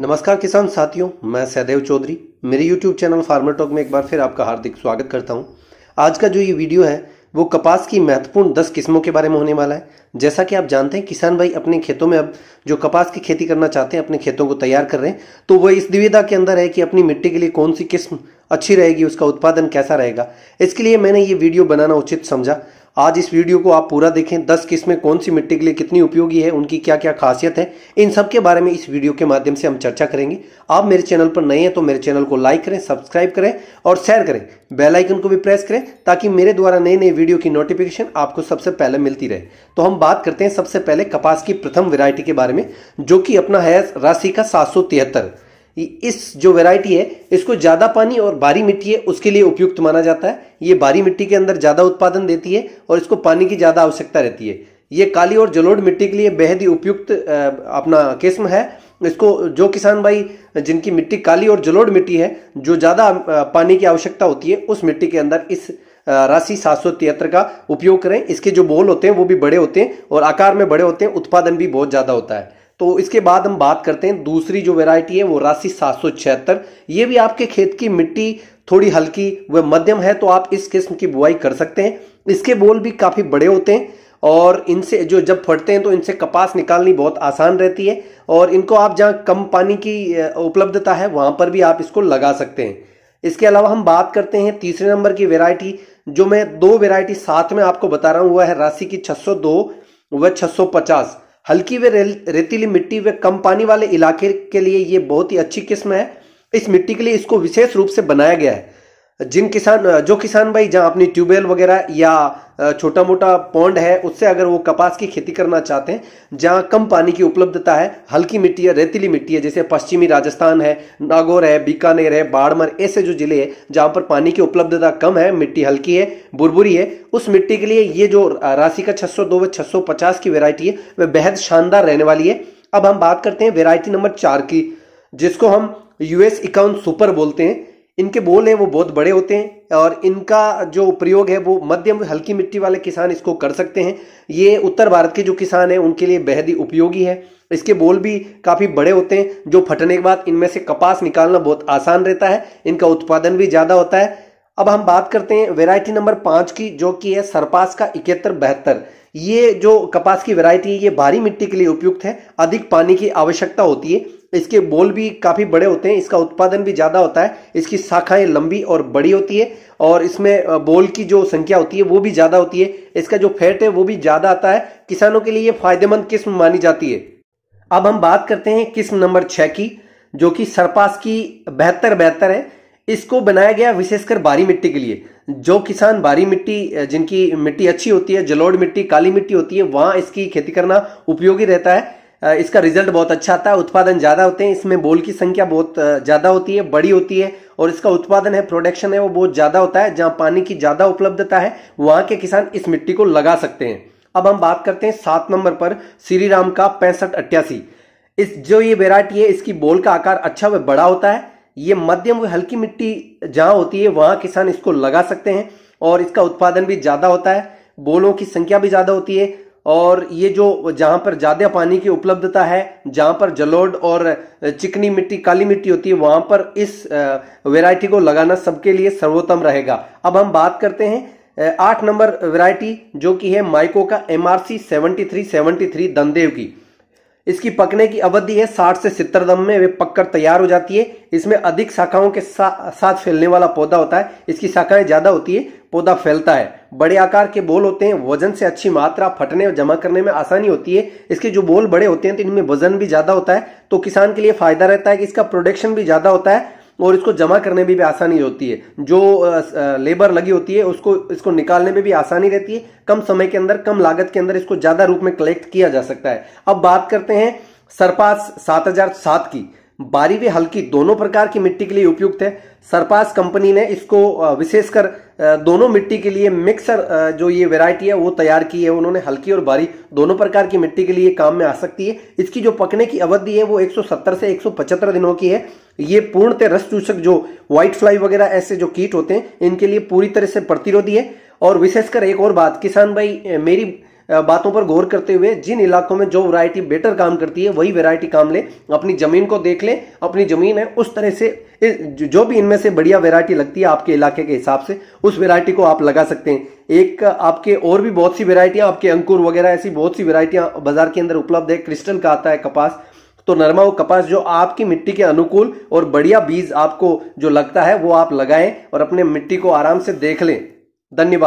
नमस्कार किसान साथियों मैं सहदेव चौधरी मेरे यूट्यूब चैनल फार्मर टॉक में एक बार फिर आपका हार्दिक स्वागत करता हूं आज का जो ये वीडियो है वो कपास की महत्वपूर्ण 10 किस्मों के बारे में होने वाला है जैसा कि आप जानते हैं किसान भाई अपने खेतों में अब जो कपास की खेती करना चाहते हैं अपने खेतों को तैयार कर रहे हैं तो वह इस दुविधा के अंदर है कि अपनी मिट्टी के लिए कौन सी किस्म अच्छी रहेगी उसका उत्पादन कैसा रहेगा इसके लिए मैंने ये वीडियो बनाना उचित समझा आज इस वीडियो को आप पूरा देखें दस किस्में कौन सी मिट्टी के लिए कितनी उपयोगी है उनकी क्या क्या खासियत है इन सब के बारे में इस वीडियो के माध्यम से हम चर्चा करेंगे आप मेरे चैनल पर नए हैं तो मेरे चैनल को लाइक करें सब्सक्राइब करें और शेयर करें बेल आइकन को भी प्रेस करें ताकि मेरे द्वारा नए नए वीडियो की नोटिफिकेशन आपको सबसे पहले मिलती रहे तो हम बात करते हैं सबसे पहले कपास की प्रथम वेरायटी के बारे में जो कि अपना है राशि का सात इस जो वेराइटी है इसको ज़्यादा पानी और बारी मिट्टी है उसके लिए उपयुक्त माना जाता है ये बारी मिट्टी के अंदर ज़्यादा उत्पादन देती है और इसको पानी की ज़्यादा आवश्यकता रहती है ये काली और जलोढ़ मिट्टी के लिए बेहद ही उपयुक्त अपना किस्म है इसको जो किसान भाई जिनकी मिट्टी काली और जलोढ़ मिट्टी है जो ज़्यादा पानी की आवश्यकता होती है उस मिट्टी के अंदर इस राशि सात सौ तिहत्तर का उपयोग करें इसके जो बोल होते हैं वो भी बड़े होते हैं और आकार में बड़े होते हैं उत्पादन भी बहुत ज़्यादा होता है तो इसके बाद हम बात करते हैं दूसरी जो वेराइटी है वो राशि सात ये भी आपके खेत की मिट्टी थोड़ी हल्की व मध्यम है तो आप इस किस्म की बुआई कर सकते हैं इसके बोल भी काफ़ी बड़े होते हैं और इनसे जो जब फटते हैं तो इनसे कपास निकालनी बहुत आसान रहती है और इनको आप जहाँ कम पानी की उपलब्धता है वहाँ पर भी आप इसको लगा सकते हैं इसके अलावा हम बात करते हैं तीसरे नंबर की वेराइटी जो मैं दो वेराइटी साथ में आपको बता रहा हूँ वह है राशि की 602 व 650 हल्की वे रेतीली मिट्टी व कम पानी वाले इलाके के लिए ये बहुत ही अच्छी किस्म है इस मिट्टी के लिए इसको विशेष रूप से बनाया गया है जिन किसान जो किसान भाई जहाँ अपनी ट्यूबवेल वगैरह या छोटा मोटा पौंड है उससे अगर वो कपास की खेती करना चाहते हैं जहाँ कम पानी की उपलब्धता है हल्की मिट्टी है रेतीली मिट्टी है जैसे पश्चिमी राजस्थान है नागौर है बीकानेर है बाड़मर ऐसे जो जिले हैं जहाँ पर पानी की उपलब्धता कम है मिट्टी हल्की है बुरबुरी है उस मिट्टी के लिए ये जो राशि का छह व 650 की वेरायटी है वह बेहद शानदार रहने वाली है अब हम बात करते हैं वेरायटी नंबर चार की जिसको हम यूएस इकाउन सुपर बोलते हैं इनके बोल हैं वो बहुत बड़े होते हैं और इनका जो प्रयोग है वो मध्यम हल्की मिट्टी वाले किसान इसको कर सकते हैं ये उत्तर भारत के जो किसान हैं उनके लिए बेहद ही उपयोगी है इसके बोल भी काफ़ी बड़े होते हैं जो फटने के बाद इनमें से कपास निकालना बहुत आसान रहता है इनका उत्पादन भी ज़्यादा होता है अब हम बात करते हैं वेराइटी नंबर पाँच की जो कि है सरपास का इकहत्तर बहत्तर ये जो कपास की वेराइटी है ये भारी मिट्टी के लिए उपयुक्त है अधिक पानी की आवश्यकता होती है इसके बोल भी काफ़ी बड़े होते हैं इसका उत्पादन भी ज़्यादा होता है इसकी शाखाएं लंबी और बड़ी होती है और इसमें बोल की जो संख्या होती है वो भी ज़्यादा होती है इसका जो फैट है वो भी ज़्यादा आता है किसानों के लिए ये फायदेमंद किस्म मानी जाती है अब हम बात करते हैं किस्म नंबर छह की जो कि सरपास की बेहतर बेहतर है इसको बनाया गया विशेषकर बारी मिट्टी के लिए जो किसान बारी मिट्टी जिनकी मिट्टी अच्छी होती है जलोड़ मिट्टी काली मिट्टी होती है वहां इसकी खेती करना उपयोगी रहता है इसका रिजल्ट बहुत अच्छा आता है उत्पादन ज़्यादा होते हैं इसमें बोल की संख्या बहुत ज़्यादा होती है बड़ी होती है और इसका उत्पादन है प्रोडक्शन है वो बहुत ज़्यादा होता है जहां पानी की ज़्यादा उपलब्धता है वहां के किसान इस मिट्टी को लगा सकते हैं अब हम बात करते हैं सात नंबर पर श्री राम का पैंसठ अट्ठासी इस जो ये वेराइटी है इसकी बोल का आकार अच्छा व बड़ा होता है ये मध्यम व हल्की मिट्टी जहां होती है वहां किसान इसको लगा सकते हैं और इसका उत्पादन भी ज़्यादा होता है बोलों की संख्या भी ज़्यादा होती है और ये जो जहाँ पर ज़्यादा पानी की उपलब्धता है जहाँ पर जलोढ़ और चिकनी मिट्टी काली मिट्टी होती है वहाँ पर इस वैरायटी को लगाना सबके लिए सर्वोत्तम रहेगा अब हम बात करते हैं आठ नंबर वैरायटी जो कि है माइको का M R C seventy three seventy three दमदेव की इसकी पकने की अवधि है 60 से सितर दम में वे पककर तैयार हो जाती है इसमें अधिक शाखाओं के सा, साथ फैलने वाला पौधा होता है इसकी शाखाएं ज्यादा होती है पौधा फैलता है बड़े आकार के बोल होते हैं वजन से अच्छी मात्रा फटने और जमा करने में आसानी होती है इसके जो बोल बड़े होते हैं तो इनमें वजन भी ज्यादा होता है तो किसान के लिए फायदा रहता है कि इसका प्रोडक्शन भी ज्यादा होता है और इसको जमा करने में भी आसानी होती है जो लेबर लगी होती है उसको इसको निकालने में भी आसानी रहती है कम समय के अंदर कम लागत के अंदर इसको ज्यादा रूप में कलेक्ट किया जा सकता है अब बात करते हैं सरपास सात हजार सात की बारी भी हल्की दोनों प्रकार की मिट्टी के लिए उपयुक्त है सरपास कंपनी ने इसको विशेषकर दोनों मिट्टी के लिए मिक्सर जो ये वेराइटी है वो तैयार की है उन्होंने हल्की और बारी दोनों प्रकार की मिट्टी के लिए काम में आ सकती है इसकी जो पकने की अवधि है वो 170 से 175 दिनों की है ये पूर्णतः रस चूसक जो व्हाइट फ्लाई वगैरह ऐसे जो कीट होते हैं इनके लिए पूरी तरह से प्रतिरोधी है और विशेषकर एक और बात किसान भाई मेरी बातों पर गौर करते हुए जिन इलाकों में जो वैरायटी बेटर काम करती है वही वैरायटी काम ले अपनी जमीन को देख ले अपनी जमीन है उस तरह से जो भी इनमें से बढ़िया वैरायटी लगती है आपके इलाके के हिसाब से उस वैरायटी को आप लगा सकते हैं एक आपके और भी बहुत सी वेरायटियां आपके अंकुर वगैरह ऐसी बहुत सी वेरायटियां बाजार के अंदर उपलब्ध है क्रिस्टल का आता है कपास तो नरमा व कपास जो आपकी मिट्टी के अनुकूल और बढ़िया बीज आपको जो लगता है वो आप लगाएं और अपने मिट्टी को आराम से देख लें धन्यवाद